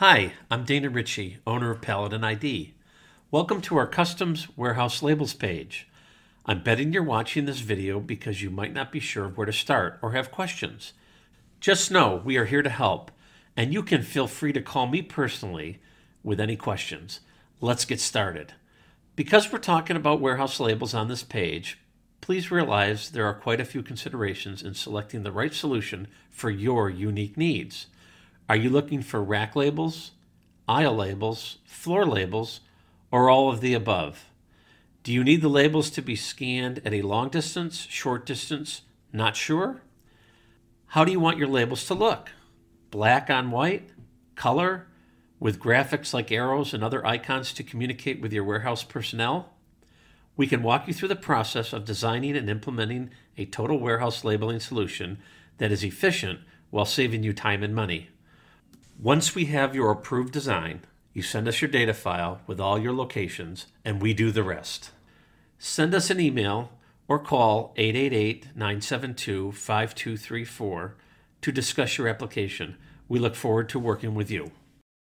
Hi, I'm Dana Ritchie, owner of Paladin ID. Welcome to our Customs Warehouse Labels page. I'm betting you're watching this video because you might not be sure of where to start or have questions. Just know we are here to help, and you can feel free to call me personally with any questions. Let's get started. Because we're talking about warehouse labels on this page, please realize there are quite a few considerations in selecting the right solution for your unique needs. Are you looking for rack labels, aisle labels, floor labels, or all of the above? Do you need the labels to be scanned at a long distance, short distance? Not sure? How do you want your labels to look? Black on white? Color? With graphics like arrows and other icons to communicate with your warehouse personnel? We can walk you through the process of designing and implementing a total warehouse labeling solution that is efficient while saving you time and money. Once we have your approved design, you send us your data file with all your locations, and we do the rest. Send us an email or call 888 972 5234 to discuss your application. We look forward to working with you.